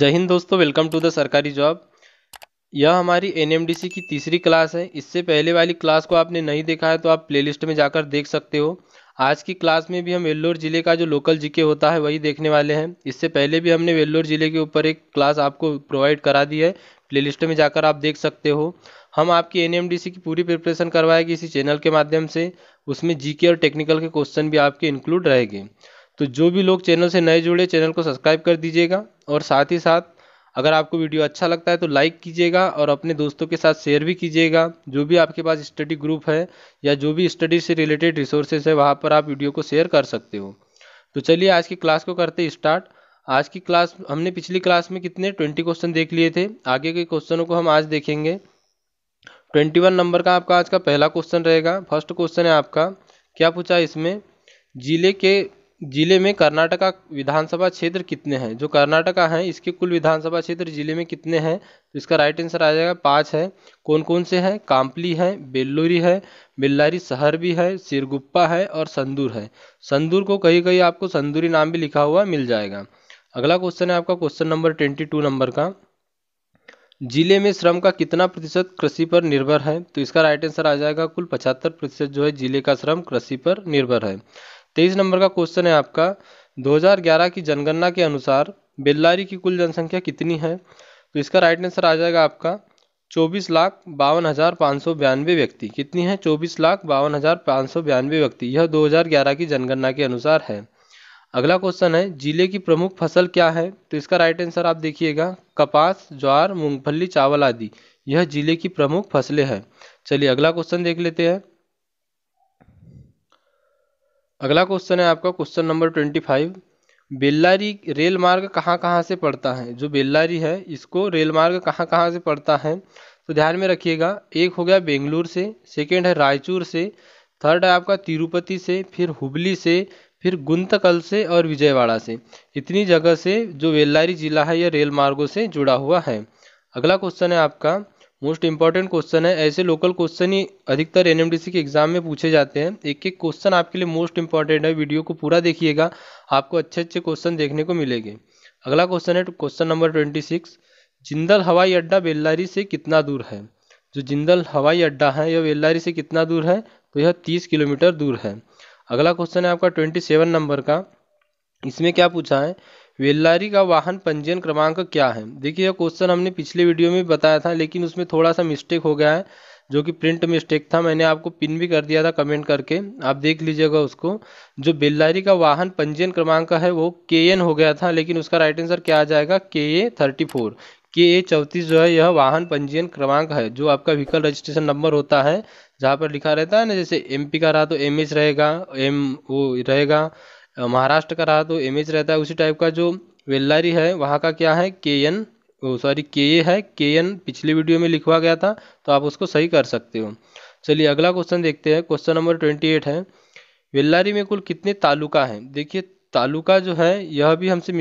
जय हिंद दोस्तों वेलकम टू द सरकारी जॉब यह हमारी एनएमडीसी की तीसरी क्लास है इससे पहले वाली क्लास को आपने नहीं देखा है तो आप प्लेलिस्ट में जाकर देख सकते हो आज की क्लास में भी हम वेल्लोर जिले का जो लोकल जीके होता है वही देखने वाले हैं इससे पहले भी हमने वेल्लोर जिले के ऊपर एक क्लास आपको प्रोवाइड करा दी है प्ले में जाकर आप देख सकते हो हम आपकी एन की पूरी प्रिपरेशन करवाएगी इसी चैनल के माध्यम से उसमें जी और टेक्निकल के क्वेश्चन भी आपके इंक्लूड रहेंगे तो जो भी लोग चैनल से नए जुड़े चैनल को सब्सक्राइब कर दीजिएगा और साथ ही साथ अगर आपको वीडियो अच्छा लगता है तो लाइक कीजिएगा और अपने दोस्तों के साथ शेयर भी कीजिएगा जो भी आपके पास स्टडी ग्रुप है या जो भी स्टडी से रिलेटेड रिसोर्सेज है वहाँ पर आप वीडियो को शेयर कर सकते हो तो चलिए आज की क्लास को करते स्टार्ट आज की क्लास हमने पिछली क्लास में कितने ट्वेंटी क्वेश्चन देख लिए थे आगे के क्वेश्चनों को हम आज देखेंगे ट्वेंटी वन नंबर का आपका आज का पहला क्वेश्चन रहेगा फर्स्ट क्वेश्चन है आपका क्या पूछा इसमें जिले के जिले में कर्नाटका विधानसभा क्षेत्र कितने हैं जो कर्नाटका है इसके कुल विधानसभा क्षेत्र जिले में कितने हैं तो इसका राइट आंसर आ जाएगा पाँच है कौन कौन से हैं कांपली है बेल्लोरी है बेल्लारी शहर भी है सिरगुप्पा है और संदूर है संदूर को कहीं कहीं आपको संदूरी नाम भी लिखा हुआ मिल जाएगा अगला क्वेश्चन है आपका question number twenty two number का जिले में श्रम का कितना प्रतिशत कृषि पर निर्भर है तो इसका राइट आंसर आ जाएगा कुल पचहत्तर प्रतिशत जो है जिले का श्रम कृषि पर निर्भर है तेईस नंबर का क्वेश्चन है आपका 2011 की जनगणना के अनुसार बेल्लारी की कुल जनसंख्या कितनी है तो इसका राइट आंसर आ जाएगा आपका चौबीस लाख बावन हज़ार पाँच सौ बयानवे व्यक्ति कितनी है चौबीस लाख बावन हज़ार पाँच सौ बयानवे व्यक्ति यह 2011 की जनगणना के अनुसार है अगला क्वेश्चन है जिले की प्रमुख फसल क्या है तो इसका राइट आंसर आप देखिएगा कपास ज्वार मूंगफली चावल आदि यह जिले की प्रमुख फसलें हैं चलिए अगला क्वेश्चन देख लेते हैं अगला क्वेश्चन है आपका question number twenty five Bellary rail मार्ग कहाँ कहाँ से पड़ता है जो बेल्लारी है इसको रेल मार्ग कहाँ कहाँ से पड़ता है तो ध्यान में रखिएगा एक हो गया बेंगलुरु से सेकेंड है रायचूर से थर्ड है आपका तिरुपति से फिर हुबली से फिर गुंतकल से और विजयवाड़ा से इतनी जगह से जो बेल्लारी जिला है यह रेल मार्गों से जुड़ा हुआ है अगला क्वेश्चन है आपका मोस्ट इंपॉर्टेंट क्वेश्चन है ऐसे लोकल क्वेश्चन ही अधिकतर एनएमडीसी के एग्जाम में पूछे जाते हैं एक एक क्वेश्चन आपके लिए मोस्ट इंपॉर्टेंट है वीडियो को पूरा देखिएगा आपको अच्छे अच्छे क्वेश्चन देखने को मिलेंगे अगला क्वेश्चन है question number twenty six Jindal हवाई अड्डा बेल्लारी से कितना दूर है जो जिंदल हवाई अड्डा है यह बेल्लारी से कितना दूर है तो यह तीस किलोमीटर दूर है अगला क्वेश्चन है आपका ट्वेंटी सेवन नंबर का इसमें क्या पूछा है वेल्लारी का वाहन पंजीयन क्रमांक क्या है देखिए यह क्वेश्चन हमने पिछले वीडियो में बताया था लेकिन उसमें थोड़ा सा मिस्टेक हो गया है जो कि प्रिंट मिस्टेक था मैंने आपको पिन भी कर दिया था कमेंट करके आप देख लीजिएगा उसको जो बेल्लारी का वाहन पंजीयन क्रमांक है वो के एन हो गया था लेकिन उसका राइट आंसर क्या आ जाएगा के ए थर्टी फोर के ए चौंतीस जो है यह वाहन पंजीयन क्रमांक है जो आपका व्हीकल रजिस्ट्रेशन नंबर होता है जहाँ पर लिखा रहता है ना जैसे एम पी का रहा तो एम एच रहेगा एम ओ रहेगा महाराष्ट्र का रहा तो एम एच रहता है उसी टाइप का जो वेल्लारी है वहाँ का क्या है के एन सॉरी के ए है के एन पिछली वीडियो में लिखवा गया था तो आप उसको सही कर सकते हो चलिए अगला क्वेश्चन देखते हैं क्वेश्चन नंबर ट्वेंटी एट है वेल्लारी में कुल कितने तालुका हैं देखिए तालुका जो है यह भी हमसे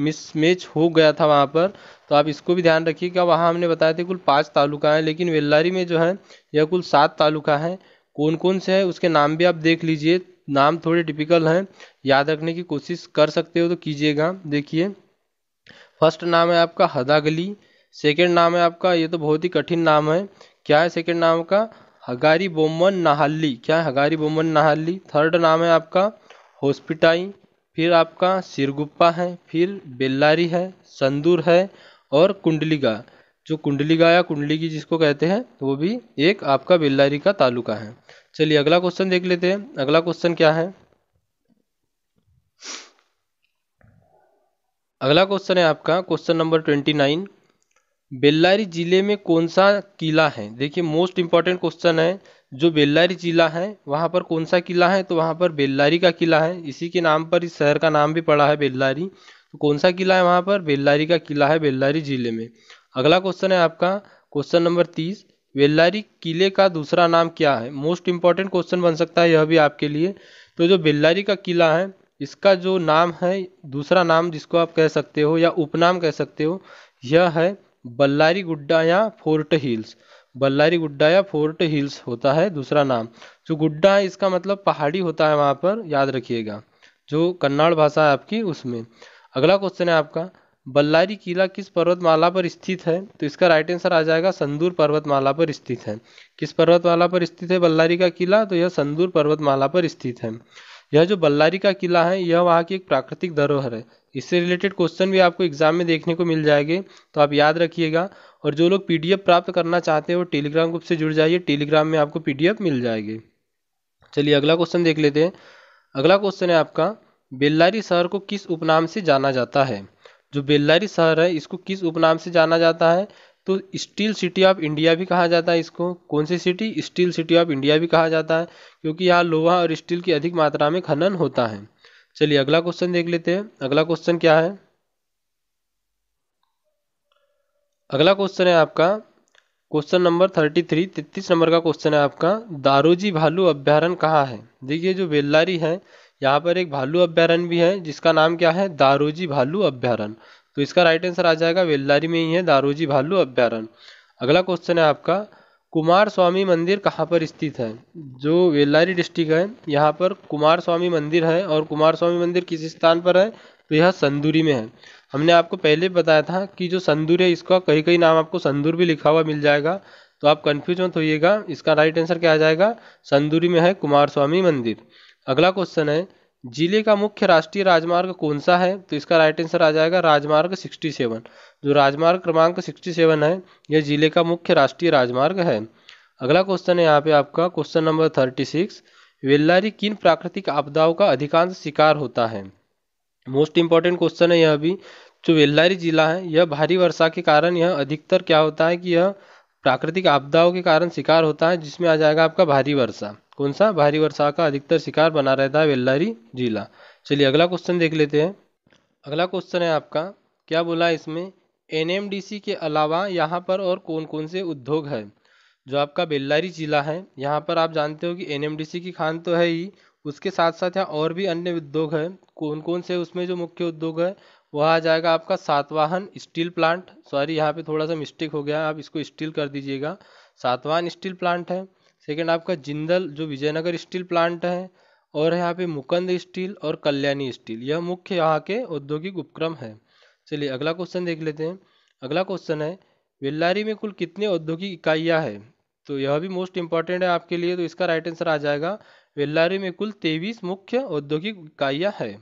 मिसमैच हो गया था वहाँ पर तो आप इसको भी ध्यान रखिएगा वहाँ हमने बताया थे कुल पाँच तालुका हैं लेकिन वेल्लारी में जो है यह कुल सात तालुका हैं कौन कौन से है उसके नाम भी आप देख लीजिए नाम थोड़े टिपिकल हैं याद रखने की कोशिश कर सकते हो तो कीजिएगा देखिए फर्स्ट नाम है आपका हदागली सेकेंड नाम है आपका ये तो बहुत ही कठिन नाम है क्या है सेकेंड नाम का हगारी बोमन नाहली क्या है हगारी बोमन नाहली थर्ड नाम है आपका हॉस्पिटाई फिर आपका सिरगुप्पा है फिर बेल्लारी है संदूर है और कुंडलीगा जो कुंडलीगा या कुंडली की जिसको कहते हैं वो भी एक आपका बेल्लारी का तालुका है चलिए अगला क्वेश्चन देख लेते हैं अगला क्वेश्चन क्या है अगला क्वेश्चन है आपका question number twenty nine Bellary जिले में कौन सा किला है देखिए मोस्ट इंपॉर्टेंट क्वेश्चन है जो बेल्लारी जिला है वहां पर कौन सा किला है तो वहां पर बेल्लारी का किला है इसी के नाम पर इस शहर का नाम भी पड़ा है बेल्लारी तो कौन सा किला है वहां पर बेल्लारी का किला है बेल्लारी जिले में अगला क्वेश्चन है आपका क्वेश्चन नंबर तीस बेल्लारी किले का दूसरा नाम क्या है मोस्ट इम्पॉर्टेंट क्वेश्चन बन सकता है यह भी आपके लिए तो जो बेल्लारी का किला है इसका जो नाम है दूसरा नाम जिसको आप कह सकते हो या उपनाम कह सकते हो यह है बल्लारी गुड्डा या फोर्ट हिल्स बल्लारी गुड्डा या फोर्ट हिल्स होता है दूसरा नाम जो गुड्डा है इसका मतलब पहाड़ी होता है वहाँ पर याद रखिएगा जो कन्नड़ भाषा है आपकी उसमें अगला क्वेश्चन है आपका बल्लारी किला किस पर्वतमाला पर स्थित है तो इसका राइट आंसर आ जाएगा संदूर पर्वतमाला पर स्थित है किस पर्वतमाला पर स्थित है बल्लारी का किला तो यह संदूर पर्वतमाला पर स्थित है यह जो बल्लारी का किला है यह वहाँ की एक प्राकृतिक धरोहर है इससे रिलेटेड क्वेश्चन भी आपको एग्जाम में देखने को मिल जाएंगे तो आप याद रखिएगा और जो लोग पीडीएफ प्राप्त करना चाहते हैं वो टेलीग्राम ग्रुप से जुड़ जाइए टेलीग्राम में आपको पीडीएफ मिल जाएगी चलिए अगला क्वेश्चन देख लेते हैं अगला क्वेश्चन है आपका बेल्लारी शहर को किस उपनाम से जाना जाता है जो बेल्लारी शहर है इसको किस उपनाम से जाना जाता है तो स्टील सिटी ऑफ इंडिया भी कहा जाता है इसको कौन सी city steel city of India भी कहा जाता है क्योंकि यहाँ लोहा और स्टील की अधिक मात्रा में खनन होता है चलिए अगला क्वेश्चन देख लेते हैं अगला क्वेश्चन क्या है अगला क्वेश्चन है आपका क्वेश्चन नंबर थर्टी थ्री तैतीस नंबर का क्वेश्चन है आपका दारोजी भालू अभ्यारण कहाँ है देखिए जो बेल्लारी है यहाँ पर एक भालू अभ्यारण भी है जिसका नाम क्या है दारोजी भालू अभ्यारण तो इसका राइट आंसर आ जाएगा वेल्लारी में ही है दारोजी भालू अभ्यारण अगला क्वेश्चन है आपका कुमार स्वामी मंदिर कहाँ पर स्थित है जो वेल्लारी डिस्ट्रिक्ट है यहाँ पर कुमार स्वामी मंदिर है और कुमार स्वामी मंदिर किस स्थान पर है तो यह संदूरी में है हमने आपको पहले बताया था कि जो संदूर है इसका कहीं कहीं नाम आपको संदूर भी लिखा हुआ मिल जाएगा तो आप कन्फ्यूज मत होइएगा इसका राइट आंसर क्या आ जाएगा संदूरी में है कुमार स्वामी मंदिर अगला क्वेश्चन है जिले का मुख्य राष्ट्रीय राजमार्ग कौन सा है तो इसका राइट आंसर आ जाएगा राजमार्ग 67 जो राजमार्ग क्रमांक 67 है यह जिले का मुख्य राष्ट्रीय राजमार्ग है अगला क्वेश्चन है यहाँ पे आपका क्वेश्चन नंबर 36 वेल्लारी किन प्राकृतिक आपदाओं का अधिकांश शिकार होता है मोस्ट इंपॉर्टेंट क्वेश्चन है यह भी जो वेल्लारी जिला है यह भारी वर्षा के कारण यह अधिकतर क्या होता है कि यह प्राकृतिक आपदाओं के कारण शिकार होता है जिसमें आ जाएगा आपका भारी वर्षा कौन सा भारी वर्षा का अधिकतर शिकार बना रहता है बेल्लारी जिला चलिए अगला क्वेश्चन देख लेते हैं अगला क्वेश्चन है आपका क्या बोला इसमें एनएमडीसी के अलावा यहाँ पर और कौन कौन से उद्योग है जो आपका बेल्लारी जिला है यहाँ पर आप जानते हो कि एनएमडीसी की खान तो है ही उसके साथ साथ यहाँ और भी अन्य उद्योग है कौन कौन से उसमें जो मुख्य उद्योग है वह आ जाएगा आपका सातवाहन स्टील प्लांट सॉरी यहाँ पे थोड़ा सा मिस्टेक हो गया आप इसको स्टील कर दीजिएगा सातवाहन स्टील प्लांट है सेकेंड आपका जिंदल जो विजयनगर स्टील प्लांट है और यहाँ पे मुकंद स्टील और कल्याणी स्टील यह मुख्य यहाँ के औद्योगिक उपक्रम है चलिए अगला क्वेश्चन देख लेते हैं अगला क्वेश्चन है बेल्लारी में कुल कितने औद्योगिक इकाइयाँ हैं तो यह भी मोस्ट इंपॉर्टेंट है आपके लिए तो इसका राइट आंसर आ जाएगा बेल्लारी में कुल तेईस मुख्य औद्योगिक इकाइयाँ है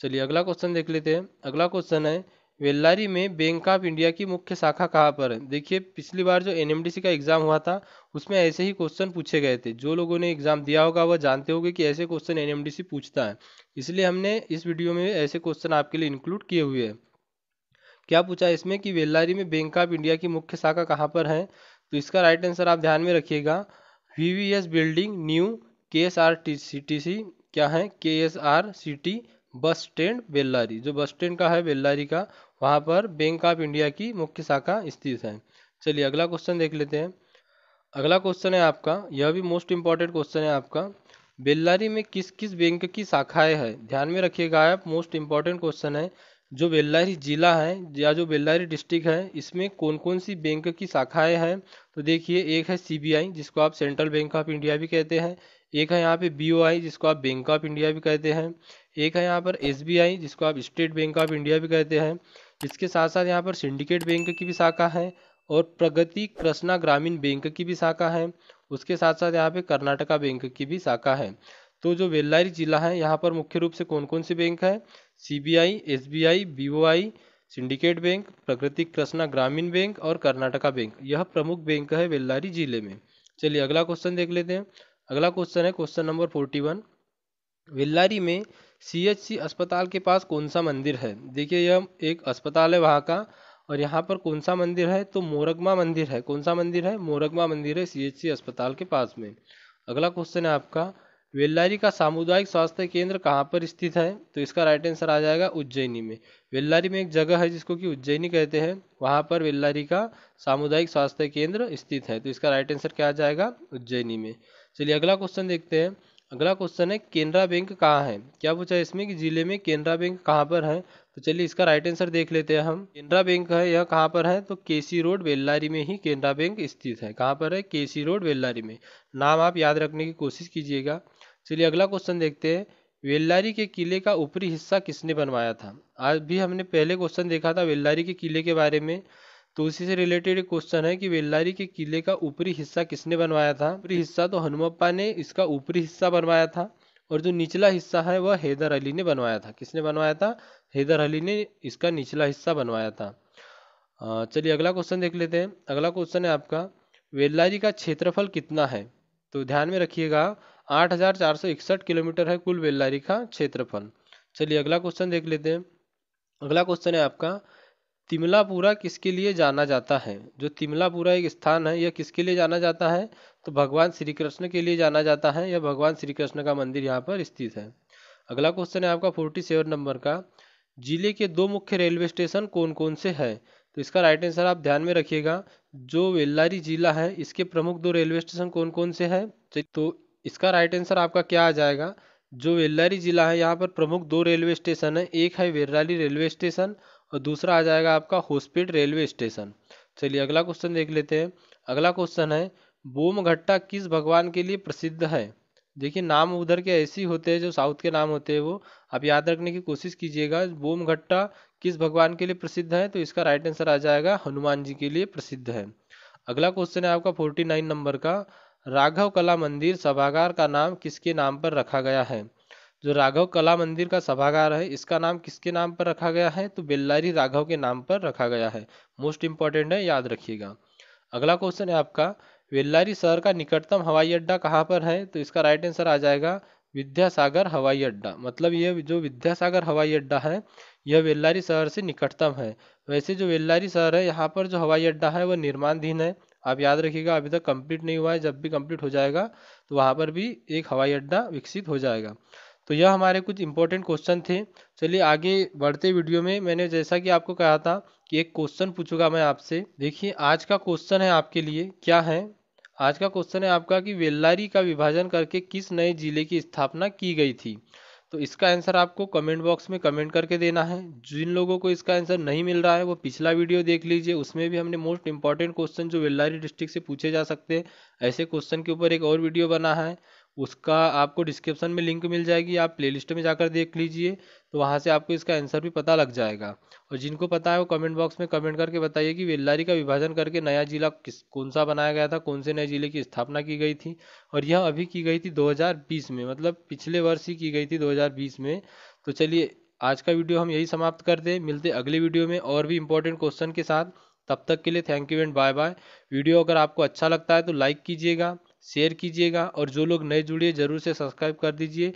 चलिए अगला क्वेश्चन देख लेते हैं अगला क्वेश्चन है वेल्लारी में बैंक ऑफ इंडिया की मुख्य शाखा कहाँ पर है देखिए पिछली बार जो एनएमडीसी का एग्ज़ाम हुआ था उसमें ऐसे ही क्वेश्चन पूछे गए थे जो लोगों ने एग्ज़ाम दिया होगा वह जानते होंगे कि ऐसे क्वेश्चन एनएमडीसी पूछता है इसलिए हमने इस वीडियो में ऐसे क्वेश्चन आपके लिए इंक्लूड किए हुए हैं क्या पूछा इसमें कि वेल्लारी में बैंक ऑफ इंडिया की मुख्य शाखा कहाँ पर है तो इसका राइट आंसर आप ध्यान में रखिएगा V building new K S R T C T C क्या है K S R C T bus stand Bellary जो बस स्टैंड का है बेल्लारी का वहाँ पर बैंक ऑफ इंडिया की मुख्य शाखा स्थित है चलिए अगला क्वेश्चन देख लेते हैं अगला क्वेश्चन है आपका यह भी मोस्ट इंपॉर्टेंट क्वेश्चन है आपका बेल्लारी में किस किस बैंक की शाखाएं हैं ध्यान में रखिएगा आप मोस्ट इंपॉर्टेंट क्वेश्चन है जो बेल्लारी ज़िला है या जो बेल्लारी डिस्ट्रिक्ट है इसमें कौन कौन सी बैंक की शाखाएं हैं तो देखिए एक है सीबीआई जिसको आप सेंट्रल बैंक ऑफ इंडिया भी कहते हैं एक है यहाँ पे बीओआई जिसको आप बैंक ऑफ इंडिया भी कहते हैं एक है यहाँ पर एसबीआई जिसको आप स्टेट बैंक ऑफ इंडिया भी कहते हैं इसके साथ साथ यहाँ पर सिंडिकेट बैंक की भी शाखा है और प्रगति कृष्णा ग्रामीण बैंक की भी शाखा है उसके साथ साथ यहाँ पे कर्नाटका बैंक की भी शाखा है तो जो बेल्लारी जिला है यहाँ पर मुख्य रूप से कौन कौन से बैंक है C B I S B I B O I syndicate bank Prakriti Krishna ग्रामीण बैंक और कर्नाटका बैंक यह प्रमुख बैंक है बेल्लारी जिले में चलिए अगला क्वेश्चन देख लेते हैं अगला क्वेश्चन है question number forty one Bellary में सी अस्पताल के पास कौन सा मंदिर है देखिए यह एक अस्पताल है वहाँ का और यहाँ पर कौन सा मंदिर है तो मोरगमा मंदिर है कौन सा मंदिर है मोरगमा मंदिर है सीएचसी अस्पताल के पास में अगला क्वेश्चन है आपका वेल्लारी का सामुदायिक स्वास्थ्य केंद्र कहाँ पर स्थित है तो इसका राइट आंसर आ जाएगा उज्जैनी में वेल्लारी में एक जगह है जिसको कि उज्जैनी कहते हैं वहाँ पर वेल्लारी का सामुदायिक स्वास्थ्य केंद्र स्थित है तो इसका राइट आंसर क्या आ जाएगा उज्जैनी में चलिए अगला क्वेश्चन देखते हैं अगला क्वेश्चन है केनरा बैंक कहाँ है क्या पूछा है इसमें कि जिले में केनरा बैंक कहाँ पर है तो चलिए इसका राइट आंसर देख लेते हैं हम केनरा बैंक है यह कहाँ पर है तो केसी रोड बेल्लारी में ही केनरा बैंक स्थित है कहाँ पर है केसी रोड बेल्लारी में नाम आप याद रखने की कोशिश कीजिएगा चलिए अगला क्वेश्चन देखते हैं वेल्लारी के किले का ऊपरी हिस्सा किसने बनवाया था आज भी हमने पहले क्वेश्चन देखा था वेल्लारी के किले के बारे में तो उसी से रिलेटेड एक क्वेश्चन है कि वेल्लारी के किले का ऊपरी हिस्सा किसने बनवाया था ऊपरी हिस्सा तो हनुमप्पा ने इसका ऊपरी हिस्सा बनवाया था और जो निचला हिस्सा है वह हैदर अली ने बनवाया था किसने बनवाया था हैदर अली ने इसका निचला हिस्सा बनवाया था चलिए अगला क्वेश्चन देख लेते हैं अगला क्वेश्चन है आपका वेल्लारी का क्षेत्रफल कितना है तो ध्यान में रखिएगा आठ हजार चार सौ इकसठ किलोमीटर है कुल वेल्लारी का क्षेत्रफल चलिए अगला क्वेश्चन देख लेते हैं अगला क्वेश्चन है आपका तिमलापुरा किसके लिए जाना जाता है जो तिमलापुरा एक स्थान है यह किसके लिए जाना जाता है तो भगवान श्री कृष्ण के लिए जाना जाता है यह भगवान श्री कृष्ण का मंदिर यहाँ पर स्थित है अगला क्वेश्चन है आपका फोर्टी सेवन नंबर का जिले के दो मुख्य रेलवे स्टेशन कौन कौन से हैं तो इसका राइट आंसर आप ध्यान में रखिएगा जो वेल्लारी जिला है इसके प्रमुख दो रेलवे स्टेशन कौन कौन से है तो इसका राइट आंसर आपका क्या आ जाएगा जो वेल्लारी जिला है यहाँ पर प्रमुख दो रेलवे स्टेशन है एक है वेर्राली रेलवे स्टेशन और दूसरा आ जाएगा आपका होस्पिट रेलवे स्टेशन चलिए अगला क्वेश्चन देख लेते हैं अगला क्वेश्चन है बोमघट्टा किस भगवान के लिए प्रसिद्ध है देखिए नाम उधर के ऐसे होते हैं जो साउथ के नाम होते हैं वो आप याद रखने की कोशिश कीजिएगा घट्टा किस भगवान के लिए प्रसिद्ध है तो इसका राइट आंसर आ जाएगा हनुमान जी के लिए प्रसिद्ध है अगला क्वेश्चन है आपका फोर्टी नाइन नंबर का राघव कला मंदिर सभागार का नाम किसके नाम पर रखा गया है जो राघव कला मंदिर का सभागार है इसका नाम किसके नाम पर रखा गया है तो बेल्लारी राघव के नाम पर रखा गया है मोस्ट इंपॉर्टेंट है याद रखिएगा अगला क्वेश्चन है आपका वेल्लारी शहर का निकटतम हवाई अड्डा कहाँ पर है तो इसका राइट आंसर आ जाएगा विद्यासागर हवाई अड्डा मतलब यह जो विद्यासागर हवाई अड्डा है यह वेल्लारी शहर से निकटतम है वैसे जो वेल्लारी शहर है यहाँ पर जो हवाई अड्डा है वह निर्माणधीन है आप याद रखिएगा अभी तक कंप्लीट नहीं हुआ है जब भी कंप्लीट हो जाएगा तो वहाँ पर भी एक हवाई अड्डा विकसित हो जाएगा तो यह हमारे कुछ इंपॉर्टेंट क्वेश्चन थे चलिए आगे बढ़ते वीडियो में मैंने जैसा कि आपको कहा था कि एक क्वेश्चन पूछूंगा मैं आपसे देखिए आज का क्वेश्चन है आपके लिए क्या है आज का क्वेश्चन है आपका कि वेल्लारी का विभाजन करके किस नए जिले की स्थापना की गई थी तो इसका आंसर आपको कमेंट बॉक्स में कमेंट करके देना है जिन लोगों को इसका आंसर नहीं मिल रहा है वो पिछला वीडियो देख लीजिए उसमें भी हमने मोस्ट इंपॉर्टेंट क्वेश्चन जो वेल्लारी डिस्ट्रिक्ट से पूछे जा सकते हैं ऐसे क्वेश्चन के ऊपर एक और वीडियो बना है उसका आपको डिस्क्रिप्सन में लिंक मिल जाएगी आप प्लेलिस्ट में जाकर देख लीजिए तो वहाँ से आपको इसका आंसर भी पता लग जाएगा और जिनको पता है वो कमेंट बॉक्स में कमेंट करके बताइए कि वेल्लारी का विभाजन करके नया जिला किस कौन सा बनाया गया था कौन से नए जिले की स्थापना की गई थी और यह अभी की गई थी 2020 में मतलब पिछले वर्ष ही की गई थी 2020 में तो चलिए आज का वीडियो हम यही समाप्त कर दें मिलते अगले वीडियो में और भी इंपॉर्टेंट क्वेश्चन के साथ तब तक के लिए thank you and bye bye video अगर आपको अच्छा लगता है तो लाइक कीजिएगा शेयर कीजिएगा और जो लोग नए जुड़े जरूर से सब्सक्राइब कर दीजिए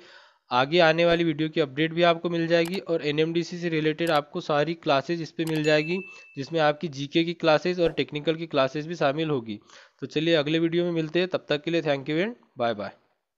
आगे आने वाली वीडियो की अपडेट भी आपको मिल जाएगी और एन से रिलेटेड आपको सारी क्लासेज इस पर मिल जाएगी जिसमें आपकी जीके की क्लासेज और टेक्निकल की क्लासेज भी शामिल होगी तो चलिए अगले वीडियो में मिलते हैं तब तक के लिए thank you and bye bye